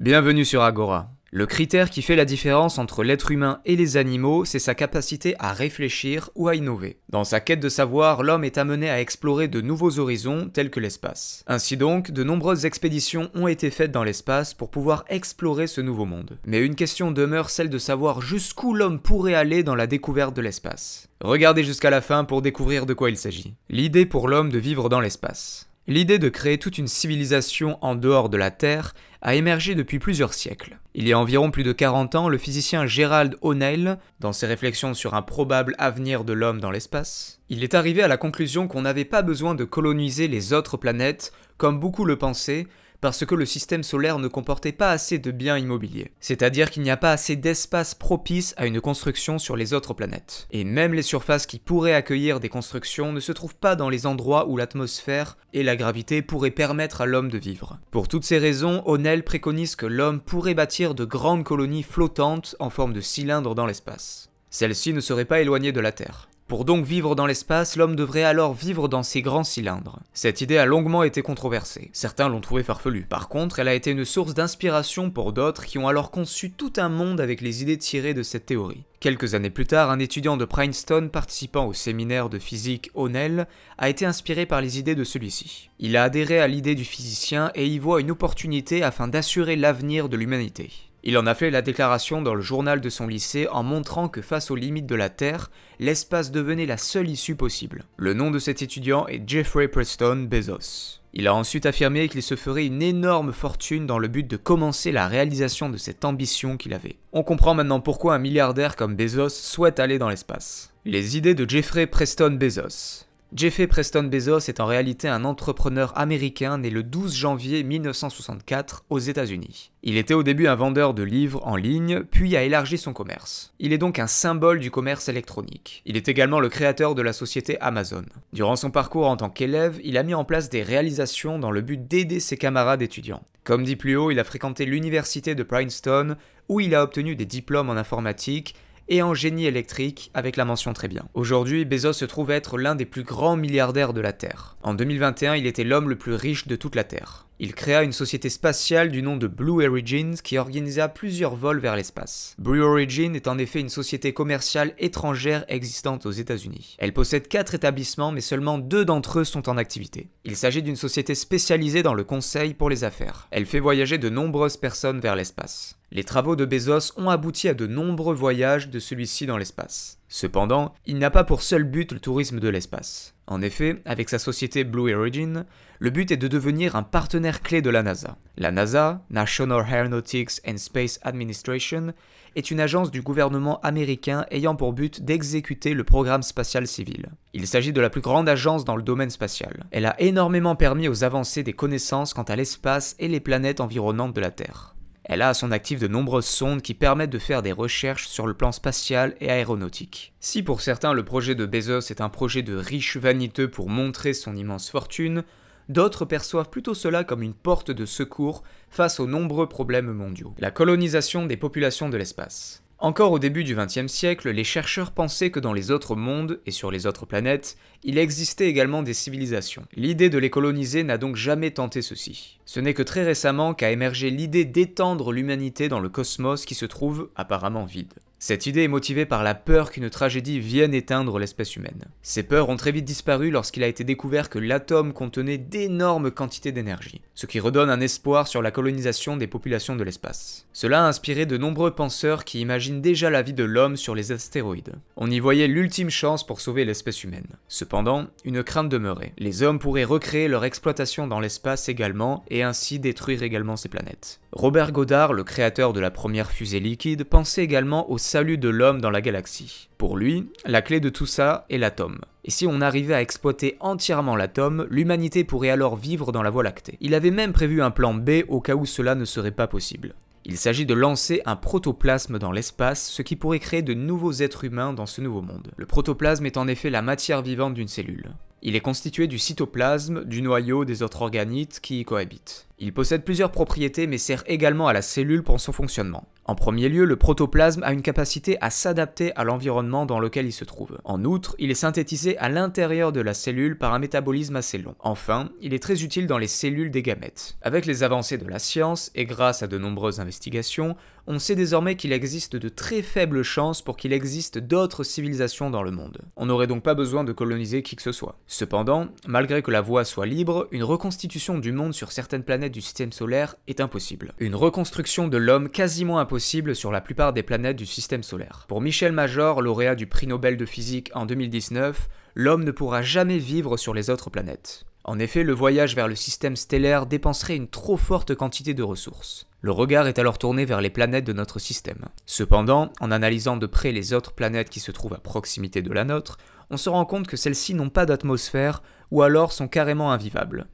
Bienvenue sur Agora. Le critère qui fait la différence entre l'être humain et les animaux, c'est sa capacité à réfléchir ou à innover. Dans sa quête de savoir, l'homme est amené à explorer de nouveaux horizons tels que l'espace. Ainsi donc, de nombreuses expéditions ont été faites dans l'espace pour pouvoir explorer ce nouveau monde. Mais une question demeure celle de savoir jusqu'où l'homme pourrait aller dans la découverte de l'espace. Regardez jusqu'à la fin pour découvrir de quoi il s'agit. L'idée pour l'homme de vivre dans l'espace. L'idée de créer toute une civilisation en dehors de la Terre a émergé depuis plusieurs siècles. Il y a environ plus de 40 ans, le physicien Gerald O'Neill, dans ses réflexions sur un probable avenir de l'homme dans l'espace, il est arrivé à la conclusion qu'on n'avait pas besoin de coloniser les autres planètes, comme beaucoup le pensaient, parce que le système solaire ne comportait pas assez de biens immobiliers. C'est-à-dire qu'il n'y a pas assez d'espace propice à une construction sur les autres planètes. Et même les surfaces qui pourraient accueillir des constructions ne se trouvent pas dans les endroits où l'atmosphère et la gravité pourraient permettre à l'homme de vivre. Pour toutes ces raisons, O'Neill préconise que l'homme pourrait bâtir de grandes colonies flottantes en forme de cylindres dans l'espace. Celles-ci ne seraient pas éloignées de la Terre. Pour donc vivre dans l'espace, l'homme devrait alors vivre dans ces grands cylindres. Cette idée a longuement été controversée. Certains l'ont trouvée farfelue. Par contre, elle a été une source d'inspiration pour d'autres qui ont alors conçu tout un monde avec les idées tirées de cette théorie. Quelques années plus tard, un étudiant de Princeton participant au séminaire de physique O'Neill a été inspiré par les idées de celui-ci. Il a adhéré à l'idée du physicien et y voit une opportunité afin d'assurer l'avenir de l'humanité. Il en a fait la déclaration dans le journal de son lycée en montrant que face aux limites de la Terre, l'espace devenait la seule issue possible. Le nom de cet étudiant est Jeffrey Preston Bezos. Il a ensuite affirmé qu'il se ferait une énorme fortune dans le but de commencer la réalisation de cette ambition qu'il avait. On comprend maintenant pourquoi un milliardaire comme Bezos souhaite aller dans l'espace. Les idées de Jeffrey Preston Bezos. Jeffrey Preston Bezos est en réalité un entrepreneur américain né le 12 janvier 1964 aux États-Unis. Il était au début un vendeur de livres en ligne, puis a élargi son commerce. Il est donc un symbole du commerce électronique. Il est également le créateur de la société Amazon. Durant son parcours en tant qu'élève, il a mis en place des réalisations dans le but d'aider ses camarades étudiants. Comme dit plus haut, il a fréquenté l'université de Princeton, où il a obtenu des diplômes en informatique et en génie électrique avec la mention très bien. Aujourd'hui, Bezos se trouve être l'un des plus grands milliardaires de la Terre. En 2021, il était l'homme le plus riche de toute la Terre. Il créa une société spatiale du nom de Blue Origins qui organisa plusieurs vols vers l'espace. Blue Origin est en effet une société commerciale étrangère existante aux États-Unis. Elle possède 4 établissements mais seulement 2 d'entre eux sont en activité. Il s'agit d'une société spécialisée dans le conseil pour les affaires. Elle fait voyager de nombreuses personnes vers l'espace. Les travaux de Bezos ont abouti à de nombreux voyages de celui-ci dans l'espace. Cependant, il n'a pas pour seul but le tourisme de l'espace. En effet, avec sa société Blue Origin, le but est de devenir un partenaire clé de la NASA. La NASA, National Aeronautics and Space Administration, est une agence du gouvernement américain ayant pour but d'exécuter le programme spatial civil. Il s'agit de la plus grande agence dans le domaine spatial. Elle a énormément permis aux avancées des connaissances quant à l'espace et les planètes environnantes de la Terre. Elle a à son actif de nombreuses sondes qui permettent de faire des recherches sur le plan spatial et aéronautique. Si pour certains le projet de Bezos est un projet de riche vaniteux pour montrer son immense fortune, d'autres perçoivent plutôt cela comme une porte de secours face aux nombreux problèmes mondiaux. La colonisation des populations de l'espace. Encore au début du XXe siècle, les chercheurs pensaient que dans les autres mondes et sur les autres planètes, il existait également des civilisations. L'idée de les coloniser n'a donc jamais tenté ceci. Ce n'est que très récemment qu'a émergé l'idée d'étendre l'humanité dans le cosmos qui se trouve apparemment vide. Cette idée est motivée par la peur qu'une tragédie vienne éteindre l'espèce humaine. Ces peurs ont très vite disparu lorsqu'il a été découvert que l'atome contenait d'énormes quantités d'énergie, ce qui redonne un espoir sur la colonisation des populations de l'espace. Cela a inspiré de nombreux penseurs qui imaginent déjà la vie de l'homme sur les astéroïdes. On y voyait l'ultime chance pour sauver l'espèce humaine. Cependant, une crainte demeurait. Les hommes pourraient recréer leur exploitation dans l'espace également et ainsi détruire également ces planètes. Robert Goddard, le créateur de la première fusée liquide, pensait également au salut de l'homme dans la galaxie. Pour lui, la clé de tout ça est l'atome. Et si on arrivait à exploiter entièrement l'atome, l'humanité pourrait alors vivre dans la Voie lactée. Il avait même prévu un plan B au cas où cela ne serait pas possible. Il s'agit de lancer un protoplasme dans l'espace, ce qui pourrait créer de nouveaux êtres humains dans ce nouveau monde. Le protoplasme est en effet la matière vivante d'une cellule. Il est constitué du cytoplasme, du noyau des autres organites qui y cohabitent. Il possède plusieurs propriétés mais sert également à la cellule pour son fonctionnement. En premier lieu, le protoplasme a une capacité à s'adapter à l'environnement dans lequel il se trouve. En outre, il est synthétisé à l'intérieur de la cellule par un métabolisme assez long. Enfin, il est très utile dans les cellules des gamètes. Avec les avancées de la science, et grâce à de nombreuses investigations, on sait désormais qu'il existe de très faibles chances pour qu'il existe d'autres civilisations dans le monde. On n'aurait donc pas besoin de coloniser qui que ce soit. Cependant, malgré que la voie soit libre, une reconstitution du monde sur certaines planètes du système solaire est impossible. Une reconstruction de l'homme quasiment impossible sur la plupart des planètes du système solaire. Pour Michel Major, lauréat du prix Nobel de physique en 2019, l'homme ne pourra jamais vivre sur les autres planètes. En effet, le voyage vers le système stellaire dépenserait une trop forte quantité de ressources. Le regard est alors tourné vers les planètes de notre système. Cependant, en analysant de près les autres planètes qui se trouvent à proximité de la nôtre, on se rend compte que celles-ci n'ont pas d'atmosphère ou alors sont carrément invivables.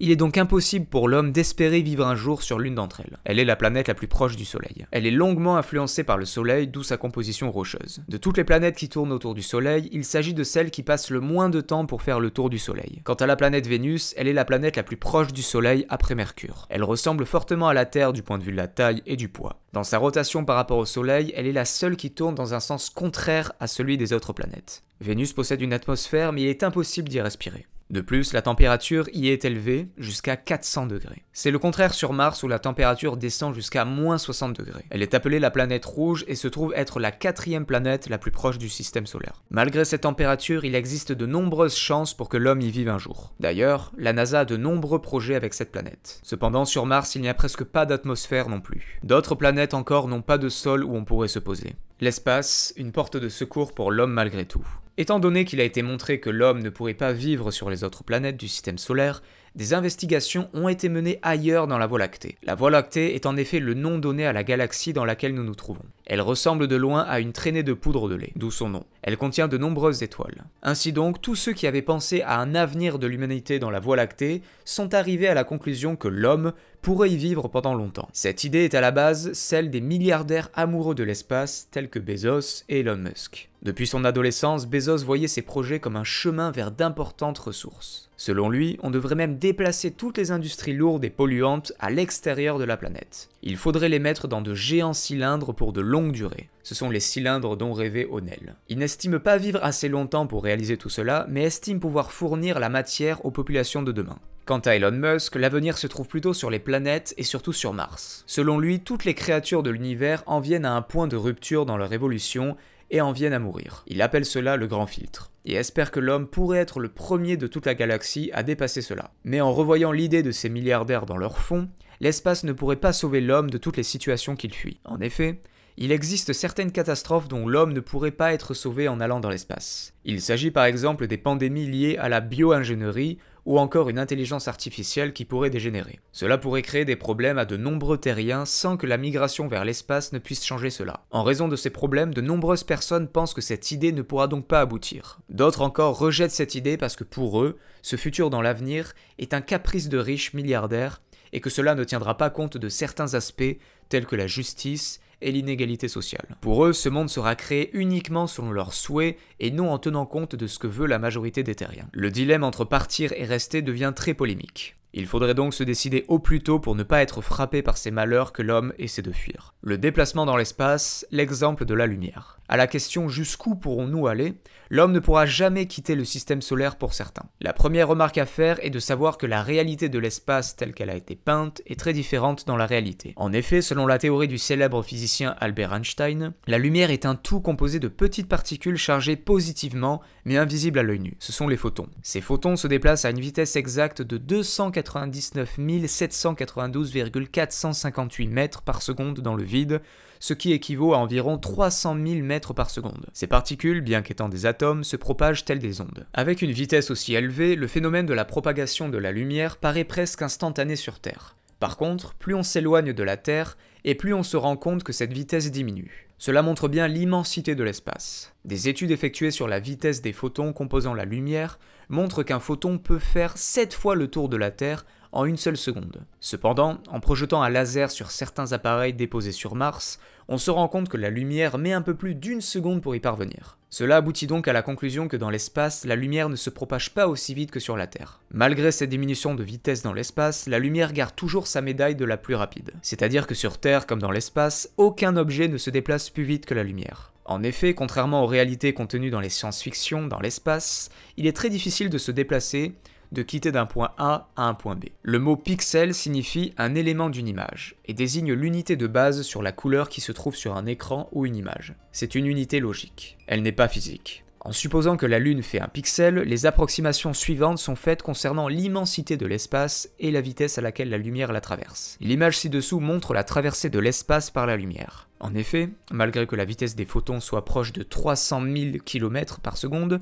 Il est donc impossible pour l'homme d'espérer vivre un jour sur l'une d'entre elles. Elle est la planète la plus proche du Soleil. Elle est longuement influencée par le Soleil, d'où sa composition rocheuse. De toutes les planètes qui tournent autour du Soleil, il s'agit de celle qui passe le moins de temps pour faire le tour du Soleil. Quant à la planète Vénus, elle est la planète la plus proche du Soleil après Mercure. Elle ressemble fortement à la Terre du point de vue de la taille et du poids. Dans sa rotation par rapport au Soleil, elle est la seule qui tourne dans un sens contraire à celui des autres planètes. Vénus possède une atmosphère, mais il est impossible d'y respirer. De plus, la température y est élevée jusqu'à 400 degrés. C'est le contraire sur Mars où la température descend jusqu'à moins 60 degrés. Elle est appelée la planète rouge et se trouve être la quatrième planète la plus proche du système solaire. Malgré cette température, il existe de nombreuses chances pour que l'homme y vive un jour. D'ailleurs, la NASA a de nombreux projets avec cette planète. Cependant, sur Mars, il n'y a presque pas d'atmosphère non plus. D'autres planètes encore n'ont pas de sol où on pourrait se poser. L'espace, une porte de secours pour l'homme malgré tout. Étant donné qu'il a été montré que l'homme ne pourrait pas vivre sur les autres planètes du système solaire, des investigations ont été menées ailleurs dans la Voie lactée. La Voie lactée est en effet le nom donné à la galaxie dans laquelle nous nous trouvons. Elle ressemble de loin à une traînée de poudre de lait, d'où son nom. Elle contient de nombreuses étoiles. Ainsi donc, tous ceux qui avaient pensé à un avenir de l'humanité dans la Voie lactée sont arrivés à la conclusion que l'homme pourrait y vivre pendant longtemps. Cette idée est à la base celle des milliardaires amoureux de l'espace tels que Bezos et Elon Musk. Depuis son adolescence, Bezos voyait ses projets comme un chemin vers d'importantes ressources. Selon lui, on devrait même déplacer toutes les industries lourdes et polluantes à l'extérieur de la planète. Il faudrait les mettre dans de géants cylindres pour de longues durées. Ce sont les cylindres dont rêvait O'Neill. Il n'estime pas vivre assez longtemps pour réaliser tout cela, mais estime pouvoir fournir la matière aux populations de demain. Quant à Elon Musk, l'avenir se trouve plutôt sur les planètes et surtout sur Mars. Selon lui, toutes les créatures de l'univers en viennent à un point de rupture dans leur évolution et en viennent à mourir. Il appelle cela le grand filtre et espère que l'homme pourrait être le premier de toute la galaxie à dépasser cela. Mais en revoyant l'idée de ces milliardaires dans leur fond, l'espace ne pourrait pas sauver l'homme de toutes les situations qu'il fuit. En effet, il existe certaines catastrophes dont l'homme ne pourrait pas être sauvé en allant dans l'espace. Il s'agit par exemple des pandémies liées à la bio-ingénierie, ou encore une intelligence artificielle qui pourrait dégénérer. Cela pourrait créer des problèmes à de nombreux terriens sans que la migration vers l'espace ne puisse changer cela. En raison de ces problèmes, de nombreuses personnes pensent que cette idée ne pourra donc pas aboutir. D'autres encore rejettent cette idée parce que pour eux, ce futur dans l'avenir est un caprice de riches milliardaires et que cela ne tiendra pas compte de certains aspects tels que la justice et l'inégalité sociale. Pour eux, ce monde sera créé uniquement selon leurs souhaits et non en tenant compte de ce que veut la majorité des terriens. Le dilemme entre partir et rester devient très polémique. Il faudrait donc se décider au plus tôt pour ne pas être frappé par ces malheurs que l'homme essaie de fuir. Le déplacement dans l'espace, l'exemple de la lumière. À la question jusqu'où pourrons-nous aller, l'homme ne pourra jamais quitter le système solaire pour certains. La première remarque à faire est de savoir que la réalité de l'espace telle qu'elle a été peinte est très différente dans la réalité. En effet, selon la théorie du célèbre physicien Albert Einstein, la lumière est un tout composé de petites particules chargées positivement mais invisibles à l'œil nu. Ce sont les photons. Ces photons se déplacent à une vitesse exacte de 299 792,458 mètres par seconde dans le vide, ce qui équivaut à environ 300 000 mètres par seconde. Ces particules, bien qu'étant des atomes, se propagent telles des ondes. Avec une vitesse aussi élevée, le phénomène de la propagation de la lumière paraît presque instantané sur Terre. Par contre, plus on s'éloigne de la Terre, et plus on se rend compte que cette vitesse diminue. Cela montre bien l'immensité de l'espace. Des études effectuées sur la vitesse des photons composant la lumière montrent qu'un photon peut faire sept fois le tour de la Terre en une seule seconde. Cependant, en projetant un laser sur certains appareils déposés sur Mars, on se rend compte que la lumière met un peu plus d'une seconde pour y parvenir. Cela aboutit donc à la conclusion que dans l'espace, la lumière ne se propage pas aussi vite que sur la Terre. Malgré cette diminution de vitesse dans l'espace, la lumière garde toujours sa médaille de la plus rapide. C'est-à-dire que sur Terre comme dans l'espace, aucun objet ne se déplace plus vite que la lumière. En effet, contrairement aux réalités contenues dans les science-fiction, dans l'espace, il est très difficile de se déplacer, de quitter d'un point A à un point B. Le mot pixel signifie un élément d'une image et désigne l'unité de base sur la couleur qui se trouve sur un écran ou une image. C'est une unité logique. Elle n'est pas physique. En supposant que la Lune fait un pixel, les approximations suivantes sont faites concernant l'immensité de l'espace et la vitesse à laquelle la lumière la traverse. L'image ci-dessous montre la traversée de l'espace par la lumière. En effet, malgré que la vitesse des photons soit proche de 300 000 km par seconde,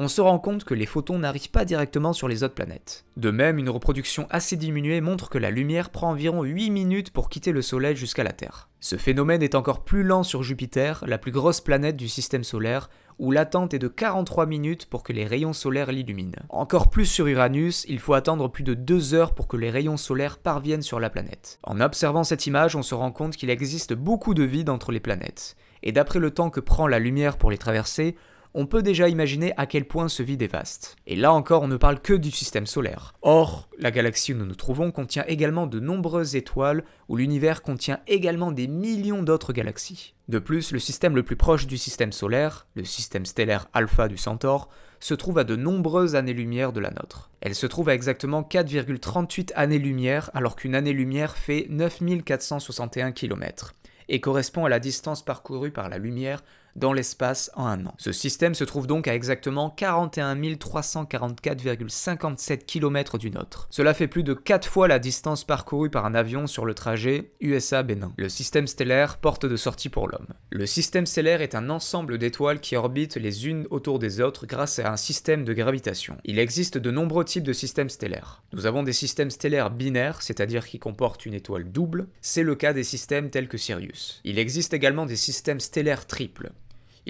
on se rend compte que les photons n'arrivent pas directement sur les autres planètes. De même, une reproduction assez diminuée montre que la lumière prend environ 8 minutes pour quitter le Soleil jusqu'à la Terre. Ce phénomène est encore plus lent sur Jupiter, la plus grosse planète du système solaire, où l'attente est de 43 minutes pour que les rayons solaires l'illuminent. Encore plus sur Uranus, il faut attendre plus de 2 heures pour que les rayons solaires parviennent sur la planète. En observant cette image, on se rend compte qu'il existe beaucoup de vide entre les planètes. Et d'après le temps que prend la lumière pour les traverser, on peut déjà imaginer à quel point ce vide est vaste. Et là encore, on ne parle que du système solaire. Or, la galaxie où nous nous trouvons contient également de nombreuses étoiles, où l'univers contient également des millions d'autres galaxies. De plus, le système le plus proche du système solaire, le système stellaire alpha du Centaure, se trouve à de nombreuses années-lumière de la nôtre. Elle se trouve à exactement 4,38 années-lumière, alors qu'une année-lumière fait 9461 km, et correspond à la distance parcourue par la lumière dans l'espace en un an. Ce système se trouve donc à exactement 41 344,57 km du nôtre. Cela fait plus de 4 fois la distance parcourue par un avion sur le trajet USA-Bénin. Le système stellaire, porte de sortie pour l'homme. Le système stellaire est un ensemble d'étoiles qui orbitent les unes autour des autres grâce à un système de gravitation. Il existe de nombreux types de systèmes stellaires. Nous avons des systèmes stellaires binaires, c'est-à-dire qui comportent une étoile double. C'est le cas des systèmes tels que Sirius. Il existe également des systèmes stellaires triples.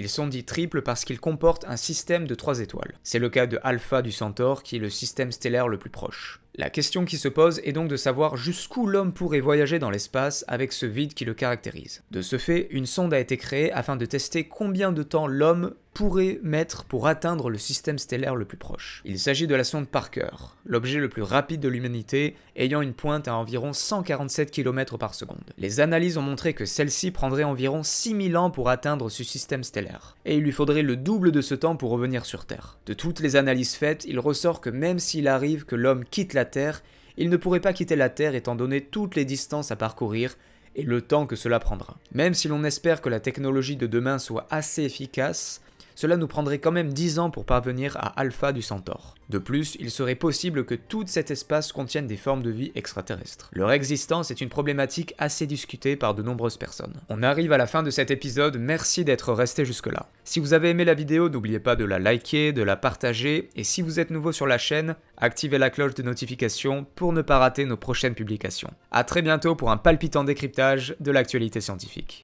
Ils sont dits triples parce qu'ils comportent un système de trois étoiles. C'est le cas de Alpha du Centaure qui est le système stellaire le plus proche. La question qui se pose est donc de savoir jusqu'où l'homme pourrait voyager dans l'espace avec ce vide qui le caractérise. De ce fait, une sonde a été créée afin de tester combien de temps l'homme pourrait mettre pour atteindre le système stellaire le plus proche. Il s'agit de la sonde Parker, l'objet le plus rapide de l'humanité, ayant une pointe à environ 147 km par seconde. Les analyses ont montré que celle-ci prendrait environ 6000 ans pour atteindre ce système stellaire, et il lui faudrait le double de ce temps pour revenir sur Terre. De toutes les analyses faites, il ressort que même s'il arrive que l'homme quitte la Terre, il ne pourrait pas quitter la Terre étant donné toutes les distances à parcourir et le temps que cela prendra. Même si l'on espère que la technologie de demain soit assez efficace, cela nous prendrait quand même 10 ans pour parvenir à Alpha du Centaure. De plus, il serait possible que tout cet espace contienne des formes de vie extraterrestres. Leur existence est une problématique assez discutée par de nombreuses personnes. On arrive à la fin de cet épisode, merci d'être resté jusque-là. Si vous avez aimé la vidéo, n'oubliez pas de la liker, de la partager, et si vous êtes nouveau sur la chaîne, activez la cloche de notification pour ne pas rater nos prochaines publications. A très bientôt pour un palpitant décryptage de l'actualité scientifique.